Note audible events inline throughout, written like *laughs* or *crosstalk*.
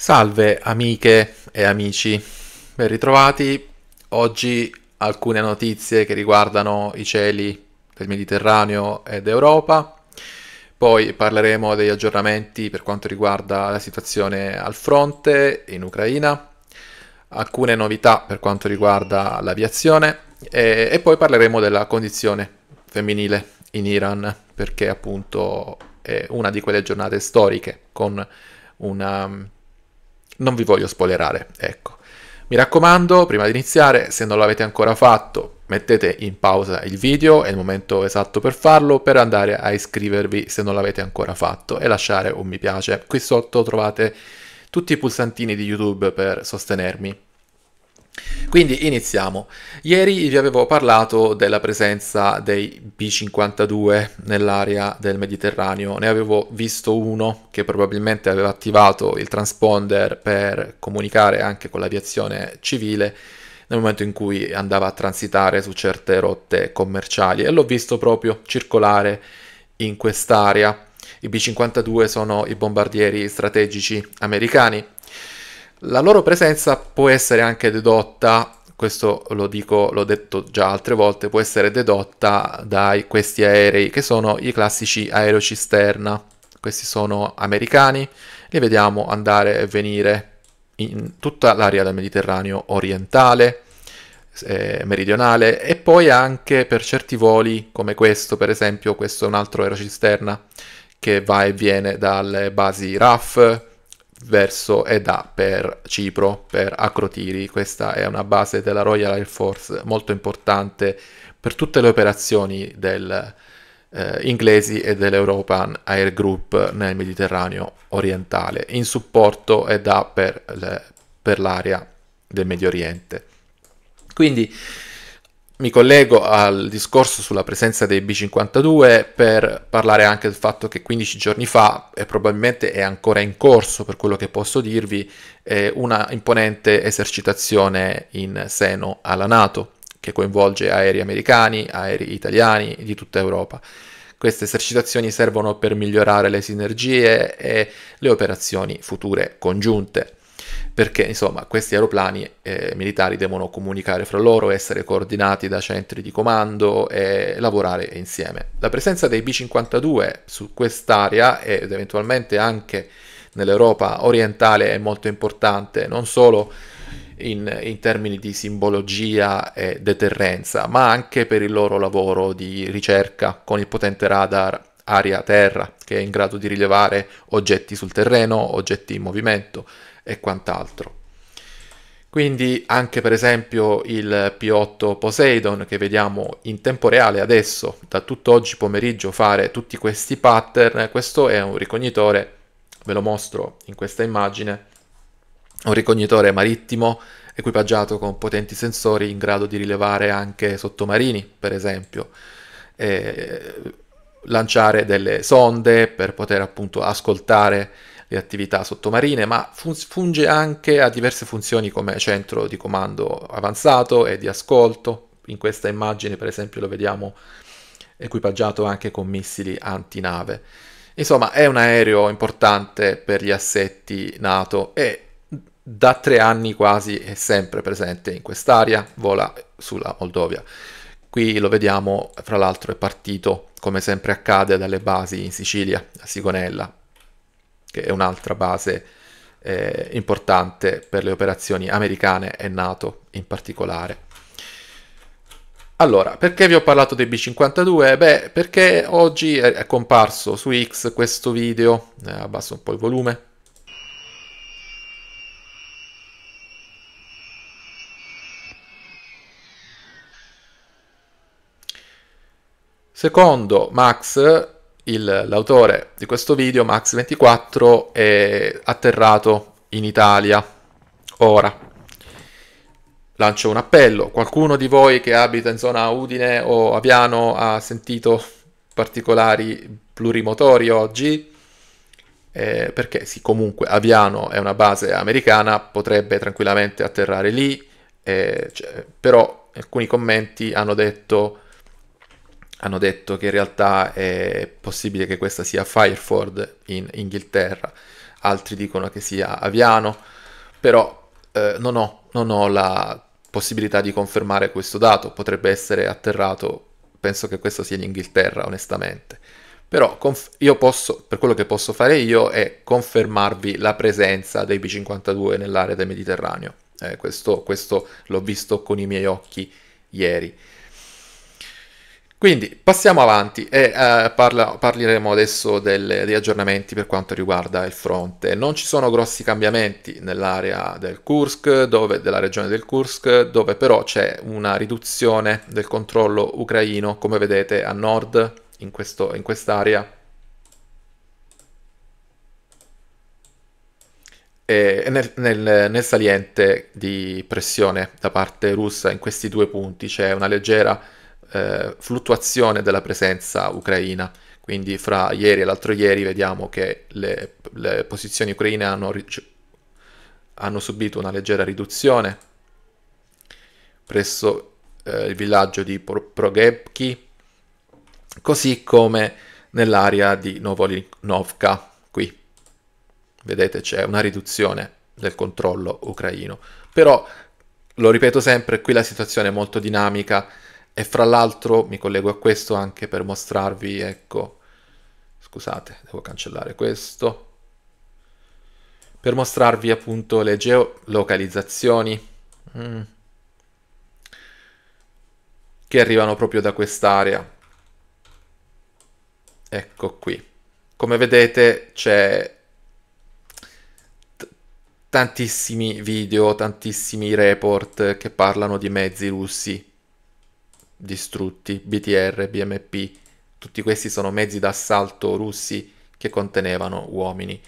Salve amiche e amici, ben ritrovati. Oggi alcune notizie che riguardano i cieli del Mediterraneo ed Europa. Poi parleremo degli aggiornamenti per quanto riguarda la situazione al fronte in Ucraina, alcune novità per quanto riguarda l'aviazione e, e poi parleremo della condizione femminile in Iran perché appunto è una di quelle giornate storiche con una non vi voglio spoilerare, ecco. Mi raccomando, prima di iniziare, se non l'avete ancora fatto, mettete in pausa il video, è il momento esatto per farlo, per andare a iscrivervi se non l'avete ancora fatto e lasciare un mi piace. Qui sotto trovate tutti i pulsantini di YouTube per sostenermi. Quindi iniziamo. Ieri vi avevo parlato della presenza dei B-52 nell'area del Mediterraneo, ne avevo visto uno che probabilmente aveva attivato il transponder per comunicare anche con l'aviazione civile nel momento in cui andava a transitare su certe rotte commerciali e l'ho visto proprio circolare in quest'area. I B-52 sono i bombardieri strategici americani la loro presenza può essere anche dedotta, questo lo dico, l'ho detto già altre volte, può essere dedotta da questi aerei che sono i classici aerocisterna. Questi sono americani, li vediamo andare e venire in tutta l'area del Mediterraneo orientale, eh, meridionale e poi anche per certi voli come questo, per esempio questo è un altro aerocisterna che va e viene dalle basi RAF, verso e da per Cipro, per Acrotiri. Questa è una base della Royal Air Force molto importante per tutte le operazioni del, eh, inglesi e dell'European Air Group nel Mediterraneo orientale, in supporto e da per, le, per l'area del Medio Oriente. Quindi mi collego al discorso sulla presenza dei B52 per parlare anche del fatto che 15 giorni fa, e probabilmente è ancora in corso per quello che posso dirvi, eh, una imponente esercitazione in seno alla Nato, che coinvolge aerei americani, aerei italiani di tutta Europa. Queste esercitazioni servono per migliorare le sinergie e le operazioni future congiunte perché insomma questi aeroplani eh, militari devono comunicare fra loro, essere coordinati da centri di comando e lavorare insieme. La presenza dei B-52 su quest'area ed eventualmente anche nell'Europa orientale è molto importante, non solo in, in, termini di simbologia e deterrenza, ma anche per il loro lavoro di ricerca con il potente radar aria-terra che è in grado di rilevare oggetti sul terreno, oggetti in movimento e quant'altro. Quindi anche per esempio il P8 Poseidon che vediamo in tempo reale adesso, da tutto oggi pomeriggio fare tutti questi pattern, questo è un ricognitore, ve lo mostro in questa immagine, un ricognitore marittimo equipaggiato con potenti sensori in grado di rilevare anche sottomarini, per esempio, e lanciare delle sonde per poter appunto ascoltare le attività sottomarine, ma fun- funge anche a diverse funzioni come centro di comando avanzato e di ascolto. In questa immagine, per esempio, lo vediamo equipaggiato anche con missili antinave. Insomma, è un aereo importante per gli assetti NATO e da tre anni quasi è sempre presente in quest'area, vola sulla Moldovia. Qui lo vediamo, fra l'altro è partito, come sempre accade, dalle basi in Sicilia, a Sigonella, che è un'altra base eh, importante per le operazioni americane e NATO in particolare. Allora, perché vi ho parlato dei B52? Beh, perché oggi è comparso su X questo video, eh, abbasso un po' il volume, Secondo Max, il, l'autore di questo video, Max24, è atterrato in Italia. Ora, lancio un appello. Qualcuno di voi che abita in zona Udine o Aviano ha sentito particolari plurimotori oggi? Eh, perché sì, comunque Aviano è una base americana, potrebbe tranquillamente atterrare lì, eh, cioè, però alcuni commenti hanno detto hanno detto che in realtà è possibile che questa sia Fireford in Inghilterra, altri dicono che sia Aviano, però eh, non, ho, non, ho, la possibilità di confermare questo dato, potrebbe essere atterrato, penso che questo sia in Inghilterra onestamente. Però conf- io posso, per quello che posso fare io è confermarvi la presenza dei B-52 nell'area del Mediterraneo. Eh, questo, questo l'ho visto con i miei occhi ieri. Quindi passiamo avanti e eh, parla, parleremo adesso delle, degli aggiornamenti per quanto riguarda il fronte. Non ci sono grossi cambiamenti nell'area del Kursk, dove, della regione del Kursk, dove però c'è una riduzione del controllo ucraino, come vedete a nord in, questo, in quest'area. E nel, nel, nel saliente di pressione da parte russa in questi due punti c'è una leggera eh, fluttuazione della presenza ucraina. Quindi fra ieri e l'altro ieri vediamo che le, le posizioni ucraine hanno, hanno, subito una leggera riduzione presso eh, il villaggio di Progebki, così come nell'area di Novolinovka, qui. Vedete c'è una riduzione del controllo ucraino. Però, lo ripeto sempre, qui la situazione è molto dinamica, e fra l'altro mi collego a questo anche per mostrarvi, ecco, scusate, devo cancellare questo, per mostrarvi appunto le geolocalizzazioni mm, che arrivano proprio da quest'area. Ecco qui. Come vedete c'è tantissimi video, tantissimi report che parlano di mezzi russi distrutti, BTR, BMP, tutti questi sono mezzi d'assalto russi che contenevano uomini.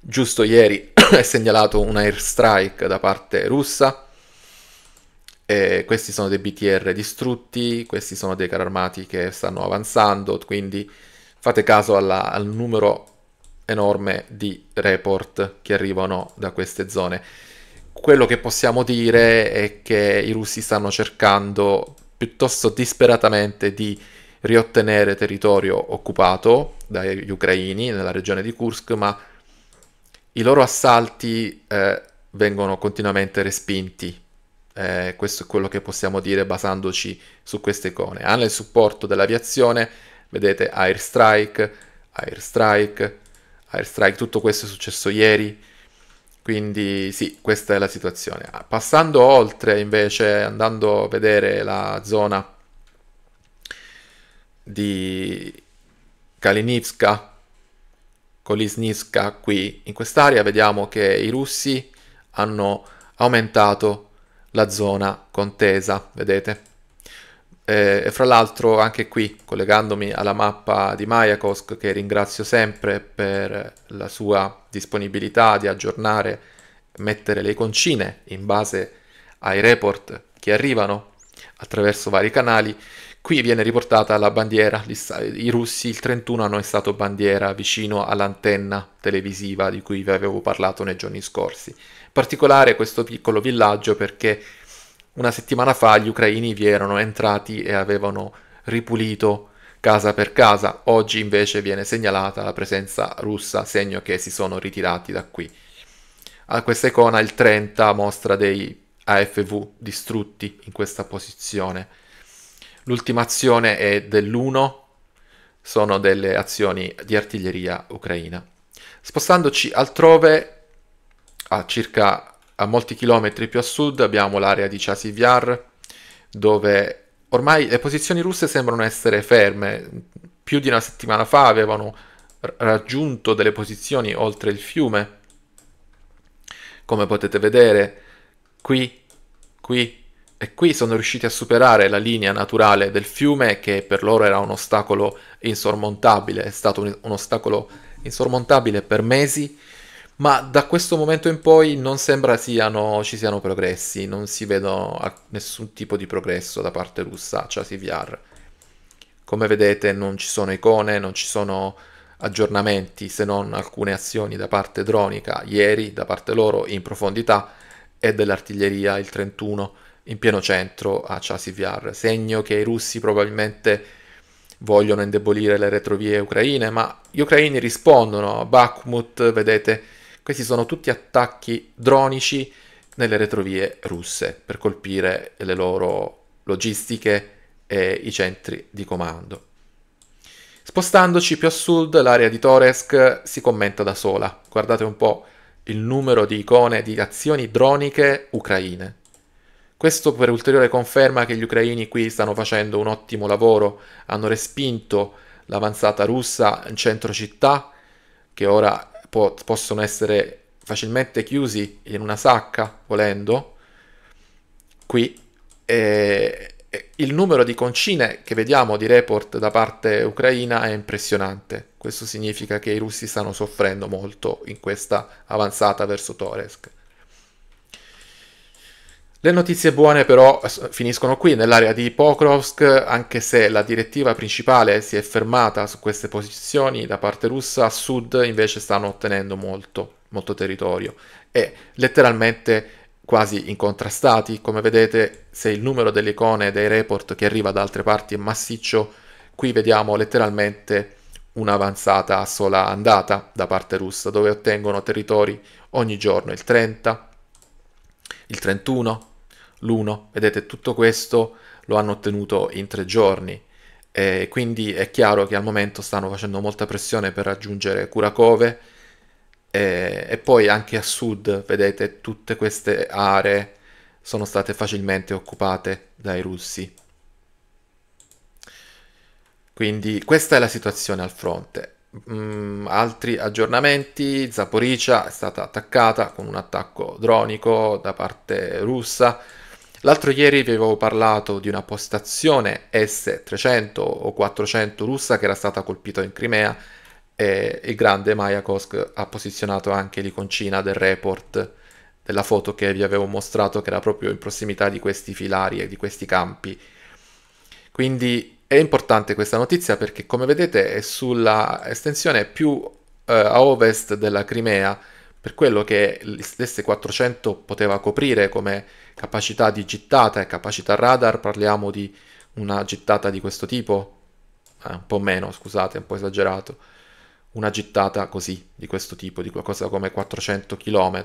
Giusto ieri *clears throat* è segnalato un airstrike da parte russa, e questi sono dei BTR distrutti, questi sono dei carri armati che stanno avanzando, quindi fate caso alla, al numero enorme di report che arrivano da queste zone. Quello che possiamo dire è che i russi stanno cercando piuttosto disperatamente di riottenere territorio occupato dagli ucraini nella regione di Kursk, ma i loro assalti eh, vengono continuamente respinti. Eh, questo è quello che possiamo dire basandoci su queste icone. Hanno il supporto dell'aviazione, vedete airstrike, airstrike, airstrike, tutto questo è successo ieri quindi sì, questa è la situazione. Ah, passando oltre, invece, andando a vedere la zona di Kalinivska, Kolisnivska, qui in quest'area vediamo che i russi hanno aumentato la zona contesa, vedete? Eh, e fra l'altro anche qui, collegandomi alla mappa di Mayakosk, che ringrazio sempre per la sua disponibilità di aggiornare, mettere le concine in base ai report che arrivano attraverso vari canali, qui viene riportata la bandiera, i russi il 31 hanno stato bandiera vicino all'antenna televisiva di cui vi avevo parlato nei giorni scorsi. In particolare questo piccolo villaggio perché una settimana fa gli ucraini vi erano entrati e avevano ripulito casa per casa, oggi invece viene segnalata la presenza russa, segno che si sono ritirati da qui. A questa icona il 30 mostra dei AFV distrutti in questa posizione. L'ultima azione è dell'1, sono delle azioni di artiglieria ucraina. Spostandoci altrove, a circa a molti chilometri più a sud abbiamo l'area di Chasivyar, dove ormai le posizioni russe sembrano essere ferme. Più di una settimana fa avevano raggiunto delle posizioni oltre il fiume. Come potete vedere, qui, qui e qui sono riusciti a superare la linea naturale del fiume che per loro era un ostacolo insormontabile, è stato un ostacolo insormontabile per mesi ma da questo momento in poi non sembra siano, ci siano progressi, non si vedono nessun tipo di progresso da parte russa, cioè CVR. Come vedete non ci sono icone, non ci sono aggiornamenti se non alcune azioni da parte dronica ieri, da parte loro in profondità, e dell'artiglieria il 31 in pieno centro a CVR, segno che i russi probabilmente vogliono indebolire le retrovie ucraine, ma gli ucraini rispondono a Bakhmut, vedete questi sono tutti attacchi dronici nelle retrovie russe per colpire le loro logistiche e i centri di comando. Spostandoci più a sud, l'area di Toresk si commenta da sola. Guardate un po' il numero di icone di azioni droniche ucraine. Questo per ulteriore conferma che gli ucraini qui stanno facendo un ottimo lavoro, hanno respinto l'avanzata russa in centro città, che ora po- possono essere facilmente chiusi in una sacca, volendo, qui, eh, il numero di concine che vediamo di report da parte ucraina è impressionante. Questo significa che i russi stanno soffrendo molto in questa avanzata verso Toresk. Le notizie buone però finiscono qui, nell'area di Pokrovsk, anche se la direttiva principale si è fermata su queste posizioni da parte russa, a sud invece stanno ottenendo molto, molto territorio e letteralmente quasi incontrastati, come vedete se il numero delle icone dei report che arriva da altre parti è massiccio, qui vediamo letteralmente un'avanzata a sola andata da parte russa, dove ottengono territori ogni giorno, il 30, il 31, l'1. Vedete, tutto questo lo hanno ottenuto in tre giorni. E quindi è chiaro che al momento stanno facendo molta pressione per raggiungere Kurakove e, e poi anche a sud, vedete, tutte queste aree sono state facilmente occupate dai russi. Quindi questa è la situazione al fronte. Mm, altri aggiornamenti, Zaporizia è stata attaccata con un attacco dronico da parte russa, L'altro ieri vi avevo parlato di una postazione S-300 o 400 russa che era stata colpita in Crimea e il grande Mayakovsk ha posizionato anche l'iconcina del report della foto che vi avevo mostrato che era proprio in prossimità di questi filari e di questi campi. Quindi è importante questa notizia perché come vedete è sulla estensione più eh, a ovest della Crimea per quello che l'S-400 poteva coprire come capacità di gittata e capacità radar, parliamo di una gittata di questo tipo, eh, un po' meno, scusate, un po' esagerato, una gittata così, di questo tipo, di qualcosa come 400 km.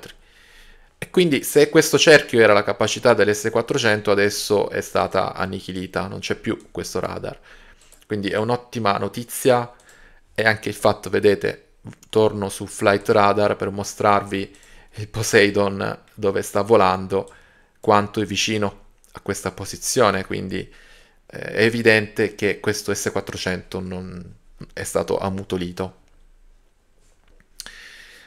E quindi se questo cerchio era la capacità dell'S400, adesso è stata annichilita, non c'è più questo radar. Quindi è un'ottima notizia e anche il fatto, vedete, torno su Flight Radar per mostrarvi il Poseidon dove sta volando, quanto è vicino a questa posizione, quindi eh, è evidente che questo S400 non è stato ammutolito.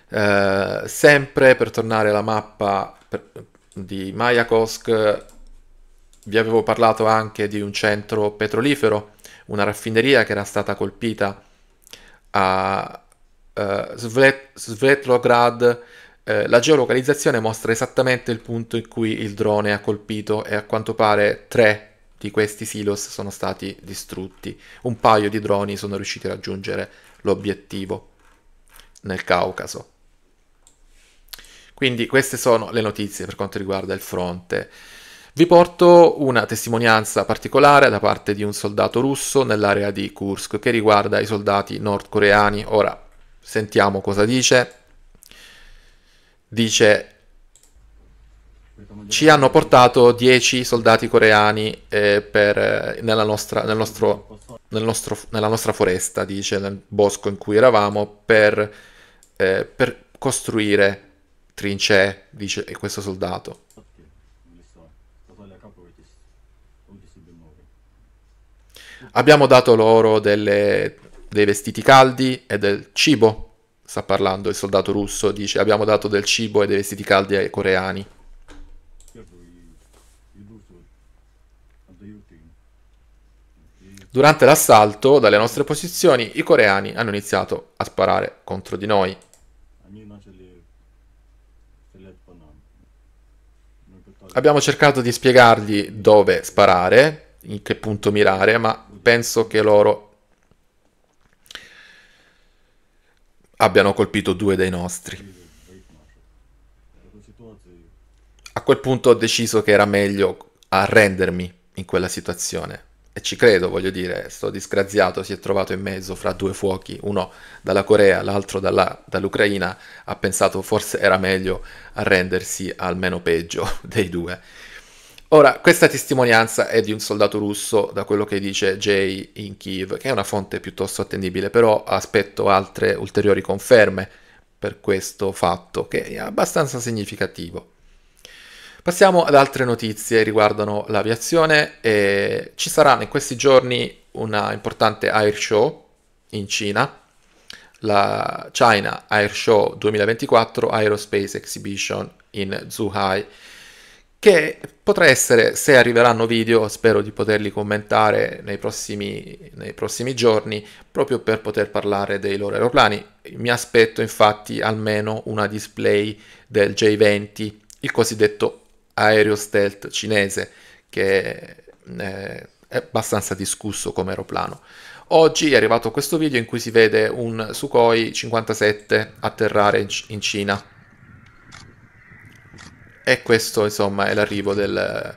Eh, sempre per tornare alla mappa per, di Mayakovsk, vi avevo parlato anche di un centro petrolifero, una raffineria che era stata colpita a, eh, svetlograd, eh, la geolocalizzazione mostra esattamente il punto in cui il drone ha colpito e a quanto pare tre di questi silos sono stati distrutti. Un paio di droni sono riusciti a raggiungere l'obiettivo nel Caucaso. Quindi queste sono le notizie per quanto riguarda il fronte. Vi porto una testimonianza particolare da parte di un soldato russo nell'area di Kursk che riguarda i soldati nordcoreani. Ora, Sentiamo cosa dice. Dice ci hanno portato 10 soldati coreani eh, per, eh, nella, nostra, nel nostro, nel nostro, nella, nostra, foresta, dice, nel bosco in cui eravamo, per, eh, per costruire trincee, dice questo soldato. Abbiamo dato loro delle, dei vestiti caldi e del cibo. Sta parlando il soldato russo, dice abbiamo dato del cibo e dei vestiti caldi ai coreani. Durante l'assalto, dalle nostre posizioni, i coreani hanno iniziato a sparare contro di noi. Abbiamo cercato di spiegargli dove sparare, in che punto mirare, ma penso che loro abbiano colpito due dei nostri. A quel punto ho deciso che era meglio arrendermi in quella situazione. E ci credo, voglio dire, sto disgraziato si è trovato in mezzo fra due fuochi, uno dalla Corea, l'altro dalla, dall'Ucraina, ha pensato forse era meglio arrendersi al meno peggio *laughs* dei due. Ora, questa testimonianza è di un soldato russo, da quello che dice Jay in Kiev, che è una fonte piuttosto attendibile, però aspetto altre ulteriori conferme per questo fatto, che è abbastanza significativo. Passiamo ad altre notizie riguardano l'aviazione. E ci sarà in questi giorni una importante air show in Cina, la China Air Show 2024 Aerospace Exhibition in Zhuhai che potrà essere, se arriveranno video, spero di poterli commentare nei prossimi, nei prossimi giorni, proprio per poter parlare dei loro aeroplani. Mi aspetto infatti almeno una display del J-20, il cosiddetto aereo stealth cinese, che eh, è abbastanza discusso come aeroplano. Oggi è arrivato questo video in cui si vede un Sukhoi 57 atterrare in Cina. E questo insomma è l'arrivo del,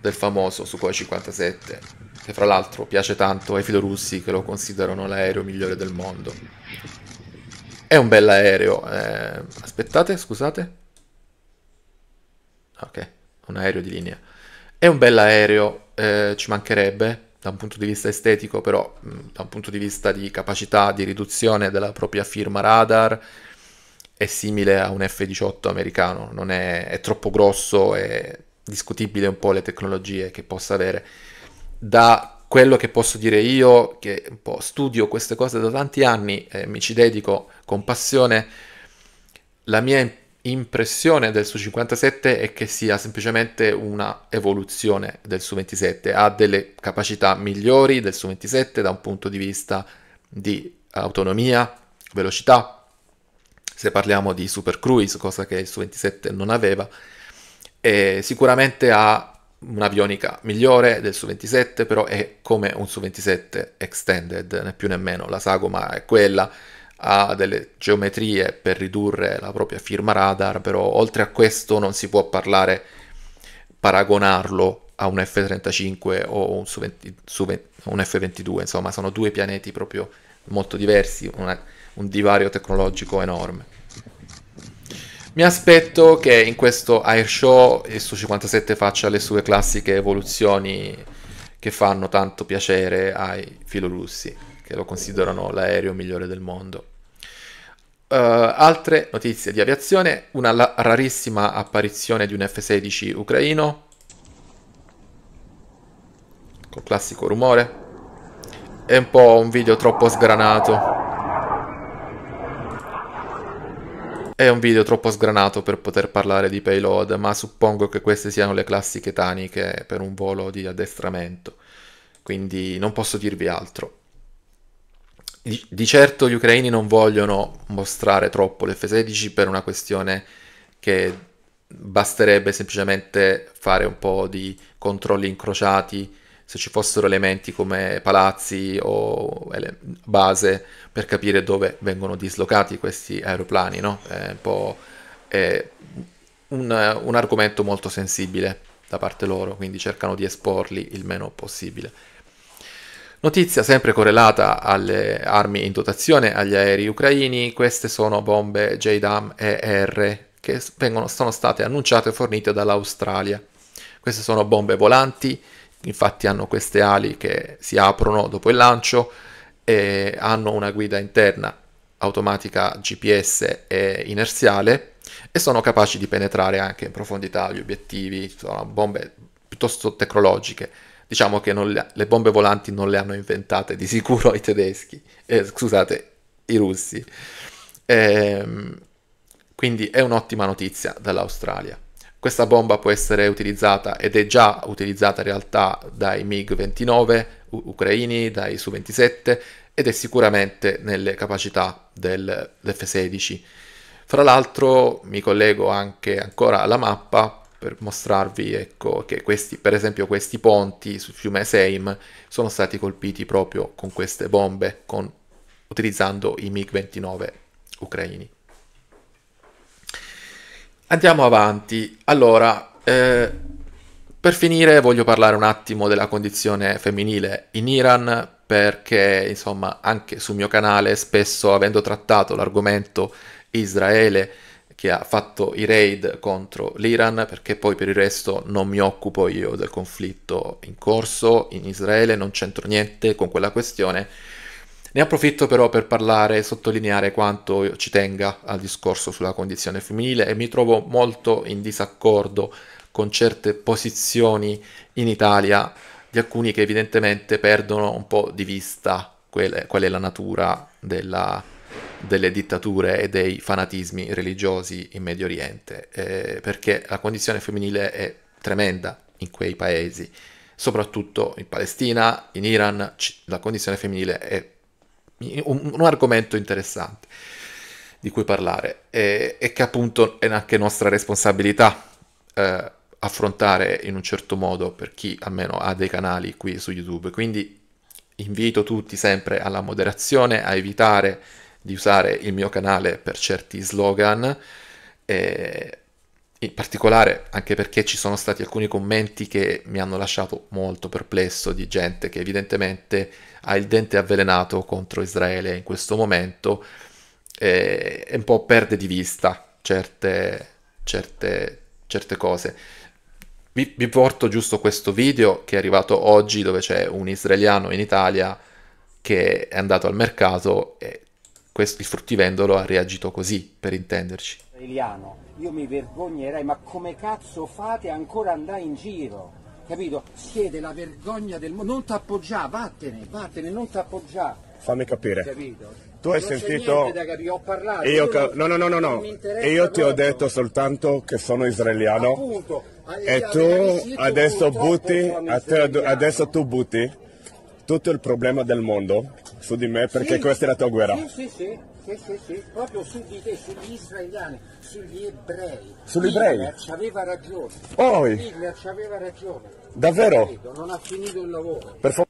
del famoso Sukhoi 57, che fra l'altro piace tanto ai filorussi che lo considerano l'aereo migliore del mondo. È un bell'aereo, eh, aspettate, scusate. Ok, un aereo di linea. È un bell'aereo, eh, ci mancherebbe, da un punto di vista estetico, però mh, mm, da un punto di vista di capacità di riduzione della propria firma radar, è simile a un F-18 americano, è, è, troppo grosso, è discutibile un po' le tecnologie che possa avere. Da quello che posso dire io, che un po' studio queste cose da tanti anni e eh, mi ci dedico con passione, la mia impressione del su 57 è che sia semplicemente una evoluzione del su 27, ha delle capacità migliori del su 27 da un punto di vista di autonomia, velocità, se parliamo di Super Cruise, cosa che il su 27 non aveva, e sicuramente ha un'avionica migliore del su 27, però è come un su 27 extended, né più né meno, la sagoma è quella, ha delle geometrie per ridurre la propria firma radar, però oltre a questo non si può parlare, paragonarlo a un F-35 o un, su 20, su 20, un F-22, insomma sono due pianeti proprio molto diversi, una, un divario tecnologico enorme. Mi aspetto che in questo airshow il Su57 faccia le sue classiche evoluzioni che fanno tanto piacere ai filorussi, che lo considerano l'aereo migliore del mondo. Uh, altre notizie di aviazione, una la- rarissima apparizione di un F-16 ucraino, col classico rumore, è un po' un video troppo sgranato. È un video troppo sgranato per poter parlare di payload, ma suppongo che queste siano le classiche taniche per un volo di addestramento, quindi non posso dirvi altro. Di, di certo gli ucraini non vogliono mostrare troppo l'F-16 per una questione che basterebbe semplicemente fare un po' di controlli incrociati se ci fossero elementi come palazzi o base per capire dove vengono dislocati questi aeroplani, no? È un po' è un, un argomento molto sensibile da parte loro, quindi cercano di esporli il meno possibile. Notizia sempre correlata alle armi in dotazione agli aerei ucraini, queste sono bombe JDAM ER che vengono, sono state annunciate e fornite dall'Australia. Queste sono bombe volanti infatti hanno queste ali che si aprono dopo il lancio e hanno una guida interna automatica GPS e inerziale e sono capaci di penetrare anche in profondità gli obiettivi, sono bombe piuttosto tecnologiche. Diciamo che le, le, bombe volanti non le hanno inventate di sicuro i tedeschi, eh, scusate, i russi. Ehm, quindi è un'ottima notizia dall'Australia. Questa bomba può essere utilizzata ed è già utilizzata in realtà dai MiG-29 ucraini, dai Su-27 ed è sicuramente nelle capacità dell'F-16. Fra l'altro mi collego anche ancora alla mappa per mostrarvi ecco, che questi, per esempio questi ponti sul fiume Seim sono stati colpiti proprio con queste bombe, con, utilizzando i MiG-29 ucraini. Andiamo avanti. Allora, eh, per finire voglio parlare un attimo della condizione femminile in Iran perché, insomma, anche sul mio canale spesso avendo trattato l'argomento Israele che ha fatto i raid contro l'Iran, perché poi per il resto non mi occupo io del conflitto in corso in Israele, non c'entro niente con quella questione ne approfitto però per parlare e sottolineare quanto ci tenga al discorso sulla condizione femminile e mi trovo molto in disaccordo con certe posizioni in Italia di alcuni che evidentemente perdono un po' di vista quelle, qual è la natura della, delle dittature e dei fanatismi religiosi in Medio Oriente, eh, perché la condizione femminile è tremenda in quei paesi, soprattutto in Palestina, in Iran, la condizione femminile è un, un argomento interessante di cui parlare e, e, che appunto è anche nostra responsabilità eh, affrontare in un certo modo per chi almeno ha dei canali qui su YouTube. Quindi invito tutti sempre alla moderazione, a evitare di usare il mio canale per certi slogan. Eh, in particolare anche perché ci sono stati alcuni commenti che mi hanno lasciato molto perplesso di gente che evidentemente ha il dente avvelenato contro Israele in questo momento e, e un po' perde di vista certe, certe, certe cose. Vi, vi, porto giusto questo video che è arrivato oggi dove c'è un israeliano in Italia che è andato al mercato e questo, il fruttivendolo ha reagito così, per intenderci. Israeliano io mi vergognerei, ma come cazzo fate ancora andare in giro? Capito? Siete la vergogna del mondo, non t'appoggia, vattene, vattene, non t'appoggia. Fammi capire. Capito? Tu hai non sentito... Capire, ho parlato. Io, io non, no, no, no, no. E io ti proprio. ho detto soltanto che sono israeliano. Appunto. E tu adesso butti, adesso tu butti tutto il problema del mondo su di me perché sì, questa è la tua guerra. Sì, sì, sì. Sì, sì, sì, proprio su di te, sugli israeliani, sugli ebrei. Sugli ebrei? ci aveva ragione. Oh. Hitler ci aveva ragione. Davvero? non ha finito il lavoro. Per favore.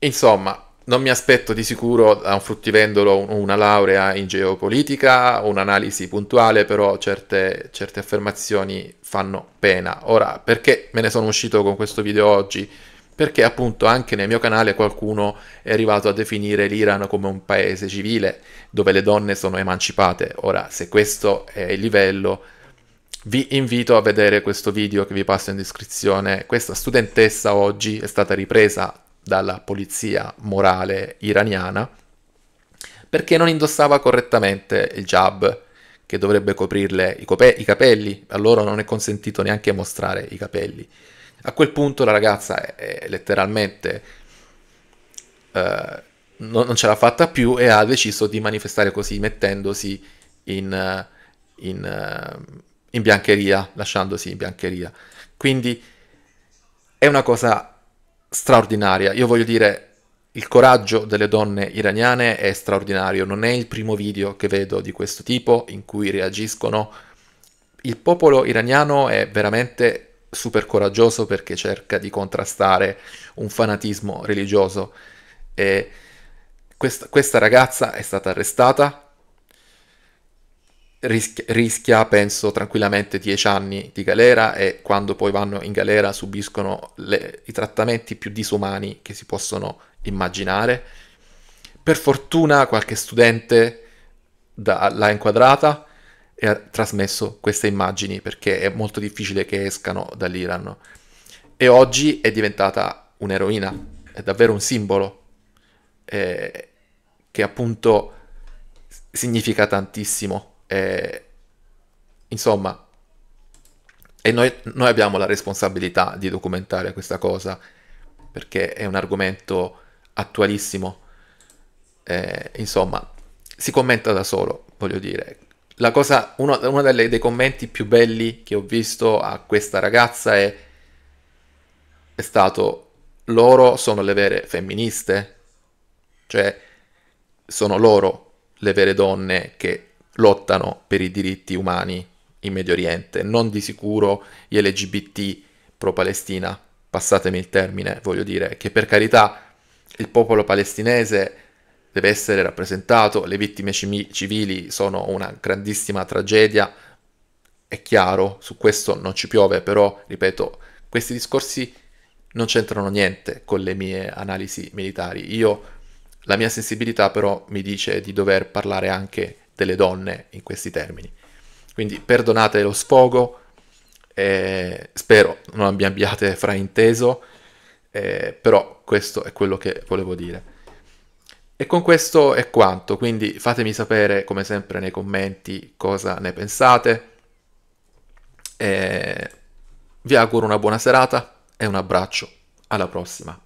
Insomma, non mi aspetto di sicuro da un fruttivendolo una laurea in geopolitica, un'analisi puntuale, però certe, certe affermazioni fanno pena. Ora, perché me ne sono uscito con questo video oggi? perché appunto anche nel mio canale qualcuno è arrivato a definire l'Iran come un paese civile dove le donne sono emancipate. Ora, se questo è il livello, vi invito a vedere questo video che vi passo in descrizione. Questa studentessa oggi è stata ripresa dalla polizia morale iraniana perché non indossava correttamente il jab che dovrebbe coprirle i, i capelli, a loro non è consentito neanche mostrare i capelli. A quel punto la ragazza è, è letteralmente eh, non, non, ce l'ha fatta più e ha deciso di manifestare così, mettendosi in, eh, in, eh, in biancheria, lasciandosi in biancheria. Quindi è una cosa straordinaria. Io voglio dire, il coraggio delle donne iraniane è straordinario, non è il primo video che vedo di questo tipo in cui reagiscono. Il popolo iraniano è veramente super coraggioso perché cerca di contrastare un fanatismo religioso. E questa, questa ragazza è stata arrestata, rischia, rischia, penso, tranquillamente 10 anni di galera e quando poi vanno in galera subiscono le, i trattamenti più disumani che si possono immaginare. Per fortuna qualche studente da, l'ha inquadrata e ha trasmesso queste immagini perché è molto difficile che escano dall'Iran. E oggi è diventata un'eroina, è davvero un simbolo eh, che appunto significa tantissimo. Eh, insomma, e noi, noi, abbiamo la responsabilità di documentare questa cosa perché è un argomento attualissimo. Eh, insomma, si commenta da solo, voglio dire la cosa, uno, uno delle, dei commenti più belli che ho visto a questa ragazza è, è stato loro sono le vere femministe, cioè sono loro le vere donne che lottano per i diritti umani in Medio Oriente, non di sicuro gli LGBT pro Palestina, passatemi il termine, voglio dire, che per carità il popolo palestinese deve essere rappresentato, le vittime civili sono una grandissima tragedia, è chiaro, su questo non ci piove, però, ripeto, questi discorsi non c'entrano niente con le mie analisi militari. Io, la mia sensibilità però mi dice di dover parlare anche delle donne in questi termini. Quindi perdonate lo sfogo, eh, spero non abbiate frainteso, eh, però questo è quello che volevo dire. E con questo è quanto, quindi fatemi sapere come sempre nei commenti cosa ne pensate. E vi auguro una buona serata e un abbraccio. Alla prossima.